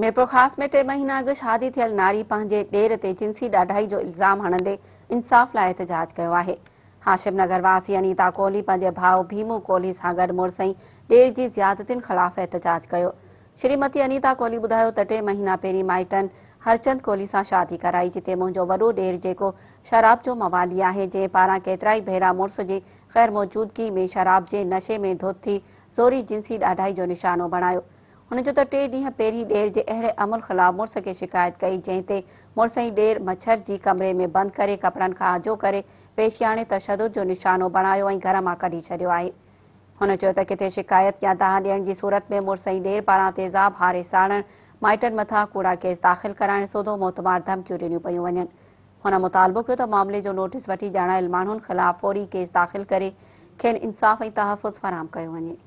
खास में टे महीना अग शादी थियल नारी पंहिंजे ॾेर ते जिनसी ॾाढाई जो इल्ज़ाम हणंदे इंसाफ़ लाइ ऐतिजाज कयो आहे हाशिम नगर वासी अनीता कोहली पंहिंजे भाउ भीमू कोहली सां गॾु मुड़ुस ई ॾेर जी ज़ियादतुनि ख़िलाफ़ एतिजाज कयो श्रीमती अनीता कोहली ॿुधायो त टे महीना पहिरीं माइटनि हरचंद कोहली सां शादी कराई जिते मुंहिंजो वॾो ॾेर जेको शराब जो मवाली आहे जे पारां केतिरा ई भेरा मुड़ुस जे गै़रु मौजूदगी में शराब जे नशे में धोत थी ज़ोरी जिनसी ॾाढाई जो निशानो बणायो हुन चयो त टे ॾींहं पहिरीं ॾेर जे अहिड़े خلاف ख़िलाफ़ु मुड़ुस खे शिकायत कई जंहिं ते मुड़ुस ई ॾेर मच्छर जी कमरे में बंदि करे कपिड़नि खां आजो करे पेशियाणे نشانو जो निशानो बणायो ऐं घर मां कढी छॾियो आहे हुन चयो त किथे शिकायत या दह ॾियण जी सूरत में मुड़ुस ई ॾेर पारां तेज़ाब हारे साड़णु माइटनि मथां कूड़ा केस दाख़िल कराइण सौधो मोतमार धमकियूं डि॒नूं पियूं वञनि हुन मुतालबो कयो त मामले जो नोटिस वठी ॼाणायल माण्हुनि ख़िलाफ़ फौरी केस दाख़िल करे खेनि इंसाफ़ ऐं तहफ़ुज़ फराम कयो